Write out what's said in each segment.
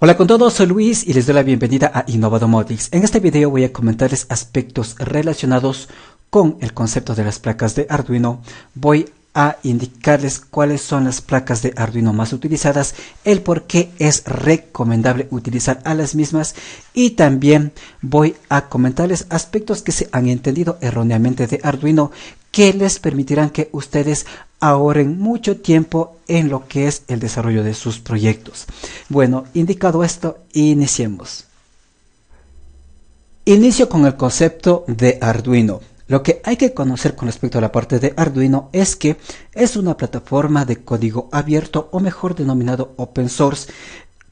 Hola con todos, soy Luis y les doy la bienvenida a Innovadomotics. En este video voy a comentarles aspectos relacionados con el concepto de las placas de Arduino. Voy a indicarles cuáles son las placas de Arduino más utilizadas, el por qué es recomendable utilizar a las mismas y también voy a comentarles aspectos que se han entendido erróneamente de Arduino que les permitirán que ustedes ahorren mucho tiempo en lo que es el desarrollo de sus proyectos. Bueno, indicado esto, iniciemos. Inicio con el concepto de Arduino. Lo que hay que conocer con respecto a la parte de Arduino es que es una plataforma de código abierto o mejor denominado open source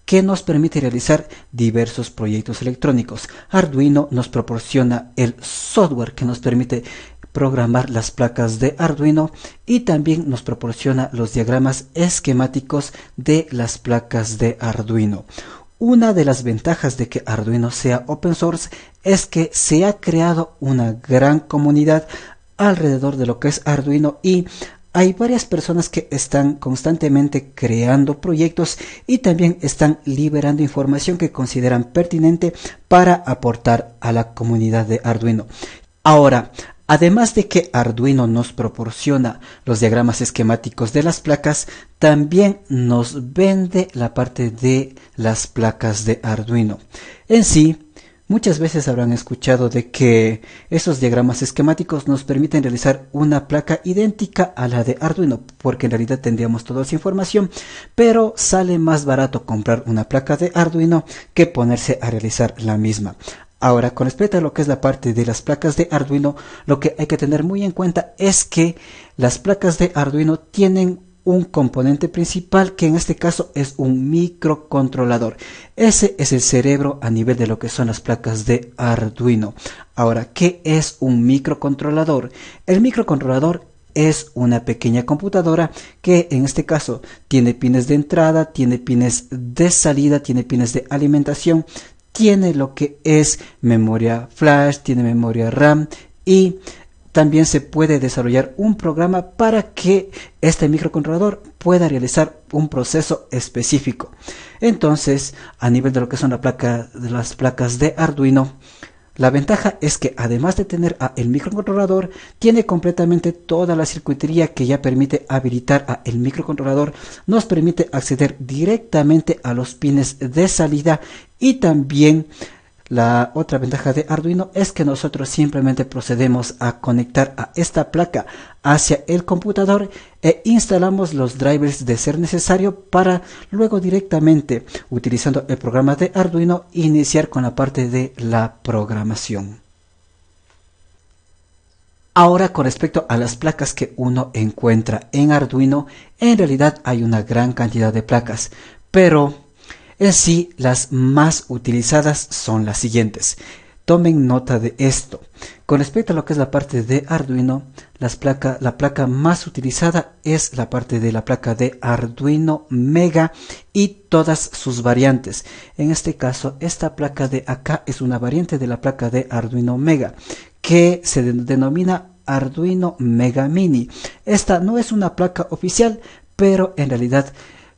que nos permite realizar diversos proyectos electrónicos. Arduino nos proporciona el software que nos permite programar las placas de Arduino y también nos proporciona los diagramas esquemáticos de las placas de Arduino. Una de las ventajas de que Arduino sea open source es que se ha creado una gran comunidad alrededor de lo que es Arduino y hay varias personas que están constantemente creando proyectos y también están liberando información que consideran pertinente para aportar a la comunidad de Arduino. Ahora, Además de que Arduino nos proporciona los diagramas esquemáticos de las placas, también nos vende la parte de las placas de Arduino. En sí, Muchas veces habrán escuchado de que esos diagramas esquemáticos nos permiten realizar una placa idéntica a la de Arduino, porque en realidad tendríamos toda esa información, pero sale más barato comprar una placa de Arduino que ponerse a realizar la misma. Ahora, con respecto a lo que es la parte de las placas de Arduino, lo que hay que tener muy en cuenta es que las placas de Arduino tienen un componente principal que en este caso es un microcontrolador. Ese es el cerebro a nivel de lo que son las placas de Arduino. Ahora, ¿qué es un microcontrolador? El microcontrolador es una pequeña computadora que en este caso tiene pines de entrada, tiene pines de salida, tiene pines de alimentación, tiene lo que es memoria flash, tiene memoria RAM y también se puede desarrollar un programa para que este microcontrolador pueda realizar un proceso específico. Entonces, a nivel de lo que son la placa, de las placas de Arduino, la ventaja es que además de tener a el microcontrolador, tiene completamente toda la circuitería que ya permite habilitar a el microcontrolador, nos permite acceder directamente a los pines de salida y también la otra ventaja de Arduino es que nosotros simplemente procedemos a conectar a esta placa hacia el computador e instalamos los drivers de ser necesario para luego directamente, utilizando el programa de Arduino, iniciar con la parte de la programación. Ahora con respecto a las placas que uno encuentra en Arduino, en realidad hay una gran cantidad de placas, pero en sí, las más utilizadas son las siguientes. Tomen nota de esto. Con respecto a lo que es la parte de Arduino, la placa más utilizada es la parte de la placa de Arduino Mega y todas sus variantes. En este caso, esta placa de acá es una variante de la placa de Arduino Mega que se denomina Arduino Mega Mini. Esta no es una placa oficial, pero en realidad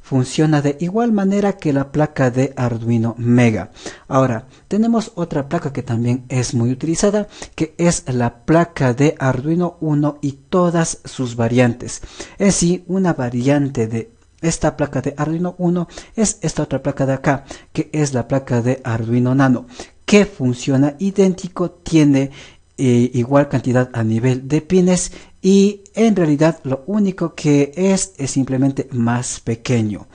funciona de igual manera que la placa de Arduino Mega. Ahora, tenemos otra placa que también es muy utilizada, que es la placa de Arduino 1 y todas sus variantes. Es sí, una variante de esta placa de Arduino 1 es esta otra placa de acá, que es la placa de Arduino Nano, que funciona idéntico, tiene eh, igual cantidad a nivel de pines y en realidad lo único que es es simplemente más pequeño.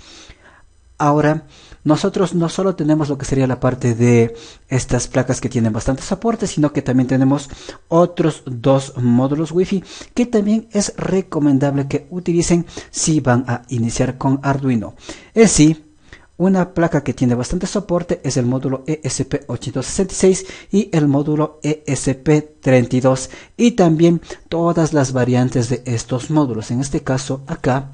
Ahora, nosotros no solo tenemos lo que sería la parte de estas placas que tienen bastantes aportes sino que también tenemos otros dos módulos wifi que también es recomendable que utilicen si van a iniciar con Arduino. Es sí, una placa que tiene bastante soporte es el módulo e ESP8266 y el módulo ESP32 y también todas las variantes de estos módulos. En este caso acá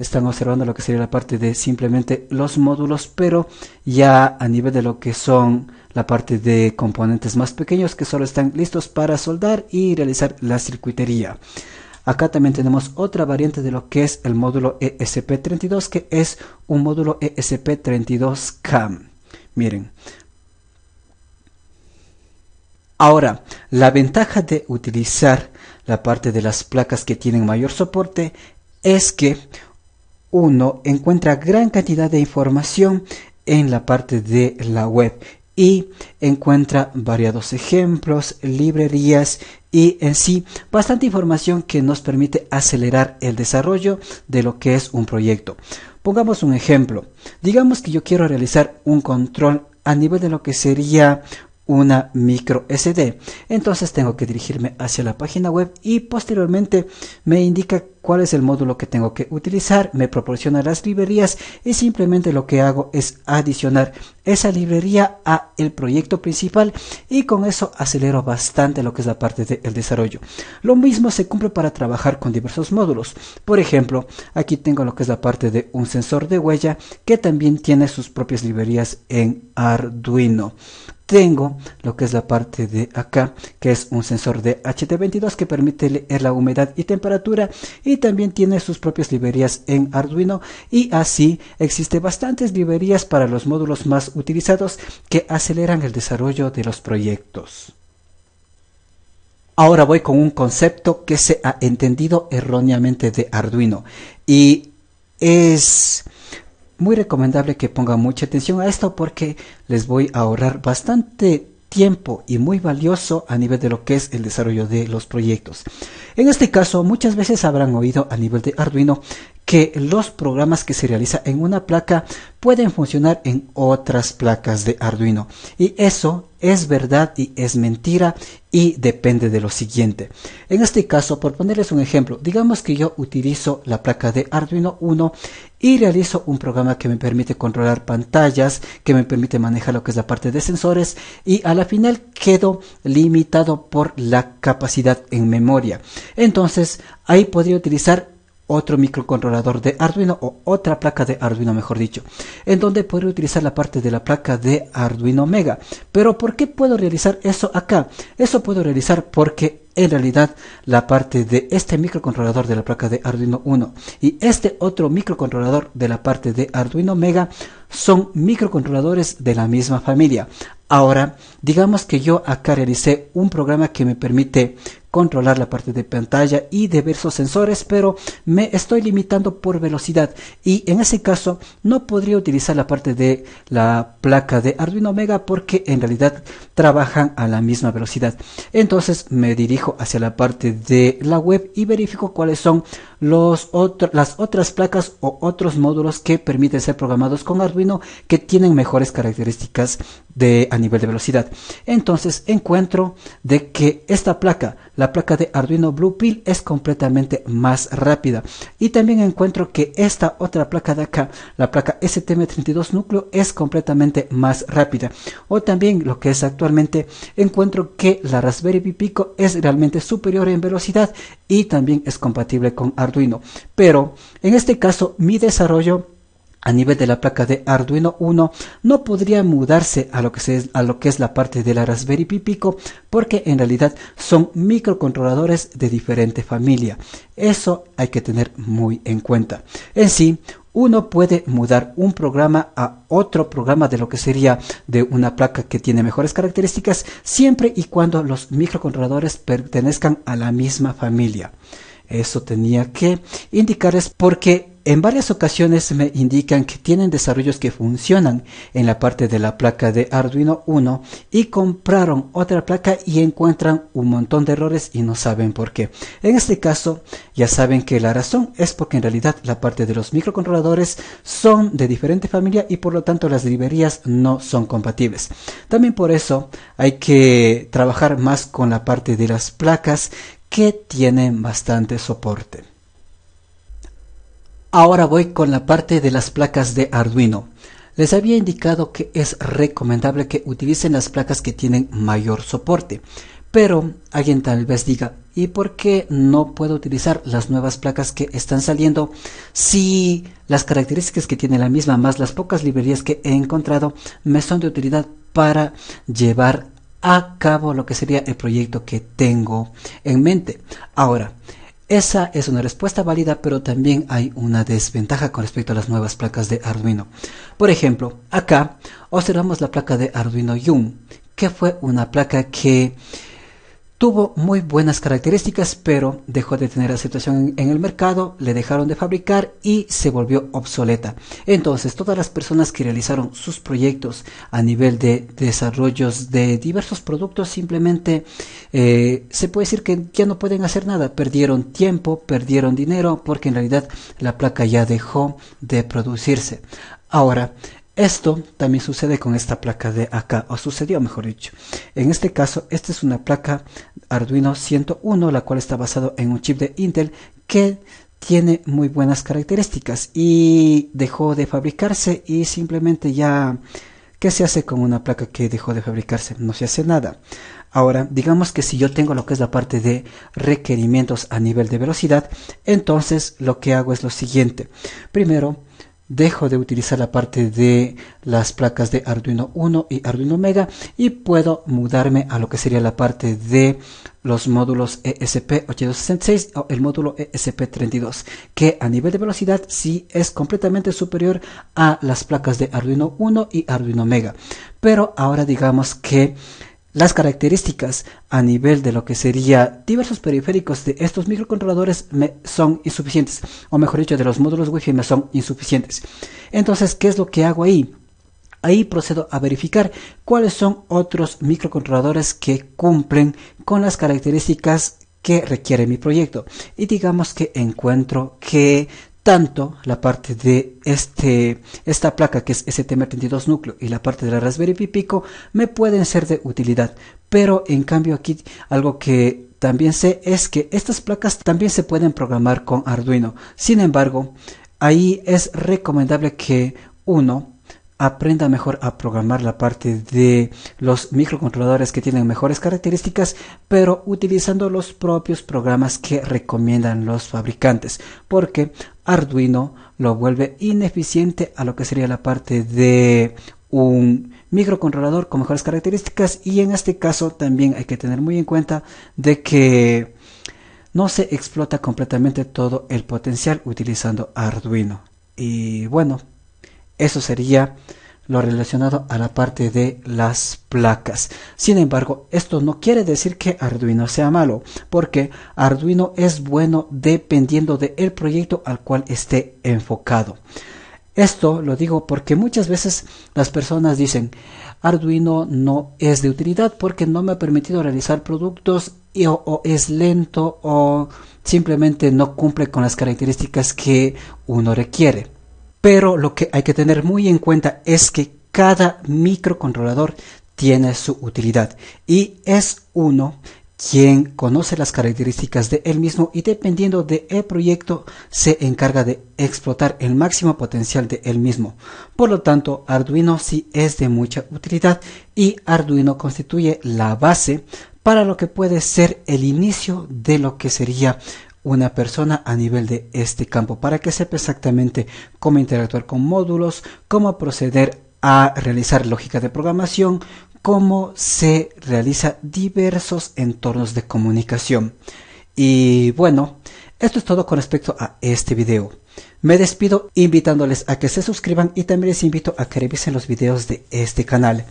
están observando lo que sería la parte de simplemente los módulos, pero ya a nivel de lo que son la parte de componentes más pequeños que solo están listos para soldar y realizar la circuitería. Acá también tenemos otra variante de lo que es el módulo ESP32, que es un módulo ESP32CAM. Miren. Ahora, la ventaja de utilizar la parte de las placas que tienen mayor soporte es que uno encuentra gran cantidad de información en la parte de la web y encuentra variados ejemplos, librerías y en sí bastante información que nos permite acelerar el desarrollo de lo que es un proyecto. Pongamos un ejemplo. Digamos que yo quiero realizar un control a nivel de lo que sería una micro SD. Entonces tengo que dirigirme hacia la página web y posteriormente me indica cuál es el módulo que tengo que utilizar, me proporciona las librerías y simplemente lo que hago es adicionar esa librería a el proyecto principal y con eso acelero bastante lo que es la parte del desarrollo. Lo mismo se cumple para trabajar con diversos módulos. Por ejemplo, aquí tengo lo que es la parte de un sensor de huella que también tiene sus propias librerías en Arduino tengo lo que es la parte de acá, que es un sensor de HT22 que permite leer la humedad y temperatura y también tiene sus propias librerías en Arduino y así existe bastantes librerías para los módulos más utilizados que aceleran el desarrollo de los proyectos. Ahora voy con un concepto que se ha entendido erróneamente de Arduino y es muy recomendable que pongan mucha atención a esto porque les voy a ahorrar bastante tiempo y muy valioso a nivel de lo que es el desarrollo de los proyectos. En este caso, muchas veces habrán oído a nivel de Arduino que los programas que se realizan en una placa pueden funcionar en otras placas de Arduino. Y eso es verdad y es mentira y depende de lo siguiente. En este caso, por ponerles un ejemplo, digamos que yo utilizo la placa de Arduino 1 y realizo un programa que me permite controlar pantallas, que me permite manejar lo que es la parte de sensores y a la final quedo limitado por la capacidad en memoria. Entonces, ahí podría utilizar otro microcontrolador de Arduino o otra placa de Arduino mejor dicho, en donde podría utilizar la parte de la placa de Arduino Mega. Pero ¿por qué puedo realizar eso acá? Eso puedo realizar porque en realidad la parte de este microcontrolador de la placa de Arduino 1 y este otro microcontrolador de la parte de Arduino Mega son microcontroladores de la misma familia. Ahora, digamos que yo acá realicé un programa que me permite controlar la parte de pantalla y diversos sensores, pero me estoy limitando por velocidad y en ese caso no podría utilizar la parte de la placa de Arduino Omega porque en realidad trabajan a la misma velocidad. Entonces me dirijo hacia la parte de la web y verifico cuáles son las otras placas o otros módulos que permiten ser programados con Arduino que tienen mejores características de, a nivel de velocidad. Entonces encuentro de que esta placa, la placa de Arduino Blue Pill es completamente más rápida. Y también encuentro que esta otra placa de acá, la placa STM32 núcleo es completamente más rápida. O también lo que es actualmente, encuentro que la Raspberry Pi Pico es realmente superior en velocidad y también es compatible con Arduino. Pero en este caso mi desarrollo a nivel de la placa de Arduino 1 no podría mudarse a lo que, es, a lo que es la parte de la Raspberry Pi Pico porque en realidad son microcontroladores de diferente familia. Eso hay que tener muy en cuenta. En sí, uno puede mudar un programa a otro programa de lo que sería de una placa que tiene mejores características siempre y cuando los microcontroladores pertenezcan a la misma familia. Eso tenía que indicarles qué. En varias ocasiones me indican que tienen desarrollos que funcionan en la parte de la placa de Arduino 1 y compraron otra placa y encuentran un montón de errores y no saben por qué. En este caso ya saben que la razón es porque en realidad la parte de los microcontroladores son de diferente familia y por lo tanto las librerías no son compatibles. También por eso hay que trabajar más con la parte de las placas que tienen bastante soporte. Ahora voy con la parte de las placas de Arduino. Les había indicado que es recomendable que utilicen las placas que tienen mayor soporte, pero alguien tal vez diga, ¿y por qué no puedo utilizar las nuevas placas que están saliendo si las características que tiene la misma más las pocas librerías que he encontrado me son de utilidad para llevar a cabo lo que sería el proyecto que tengo en mente? Ahora, esa es una respuesta válida, pero también hay una desventaja con respecto a las nuevas placas de Arduino. Por ejemplo, acá observamos la placa de Arduino Yum, que fue una placa que Tuvo muy buenas características, pero dejó de tener la situación en el mercado, le dejaron de fabricar y se volvió obsoleta. Entonces, todas las personas que realizaron sus proyectos a nivel de desarrollos de diversos productos simplemente eh, se puede decir que ya no pueden hacer nada. Perdieron tiempo, perdieron dinero, porque en realidad la placa ya dejó de producirse. Ahora, esto también sucede con esta placa de acá, o sucedió mejor dicho. En este caso, esta es una placa Arduino 101, la cual está basada en un chip de Intel que tiene muy buenas características y dejó de fabricarse y simplemente ya... ¿Qué se hace con una placa que dejó de fabricarse? No se hace nada. Ahora, digamos que si yo tengo lo que es la parte de requerimientos a nivel de velocidad, entonces lo que hago es lo siguiente. Primero, dejo de utilizar la parte de las placas de Arduino 1 y Arduino Mega y puedo mudarme a lo que sería la parte de los módulos e ESP8266 o el módulo ESP32 que a nivel de velocidad sí es completamente superior a las placas de Arduino 1 y Arduino Mega pero ahora digamos que las características a nivel de lo que sería diversos periféricos de estos microcontroladores me son insuficientes, o mejor dicho, de los módulos Wi-Fi me son insuficientes. Entonces, ¿qué es lo que hago ahí? Ahí procedo a verificar cuáles son otros microcontroladores que cumplen con las características que requiere mi proyecto. Y digamos que encuentro que tanto la parte de este, esta placa que es STM32 núcleo y la parte de la Raspberry Pi Pico me pueden ser de utilidad. Pero en cambio aquí algo que también sé es que estas placas también se pueden programar con Arduino. Sin embargo, ahí es recomendable que uno aprenda mejor a programar la parte de los microcontroladores que tienen mejores características, pero utilizando los propios programas que recomiendan los fabricantes, porque Arduino lo vuelve ineficiente a lo que sería la parte de un microcontrolador con mejores características y en este caso también hay que tener muy en cuenta de que no se explota completamente todo el potencial utilizando Arduino. Y bueno, eso sería lo relacionado a la parte de las placas. Sin embargo, esto no quiere decir que Arduino sea malo, porque Arduino es bueno dependiendo del proyecto al cual esté enfocado. Esto lo digo porque muchas veces las personas dicen Arduino no es de utilidad porque no me ha permitido realizar productos o es lento o simplemente no cumple con las características que uno requiere. Pero lo que hay que tener muy en cuenta es que cada microcontrolador tiene su utilidad y es uno quien conoce las características de él mismo y dependiendo del el proyecto se encarga de explotar el máximo potencial de él mismo. Por lo tanto, Arduino sí es de mucha utilidad y Arduino constituye la base para lo que puede ser el inicio de lo que sería una persona a nivel de este campo para que sepa exactamente cómo interactuar con módulos, cómo proceder a realizar lógica de programación, cómo se realiza diversos entornos de comunicación. Y bueno, esto es todo con respecto a este video. Me despido invitándoles a que se suscriban y también les invito a que revisen los videos de este canal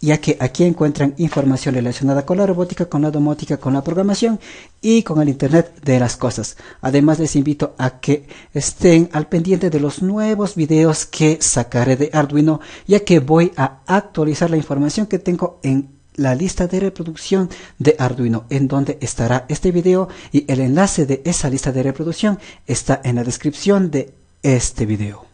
ya que aquí encuentran información relacionada con la robótica, con la domótica, con la programación y con el Internet de las Cosas. Además les invito a que estén al pendiente de los nuevos videos que sacaré de Arduino, ya que voy a actualizar la información que tengo en la lista de reproducción de Arduino, en donde estará este video y el enlace de esa lista de reproducción está en la descripción de este video.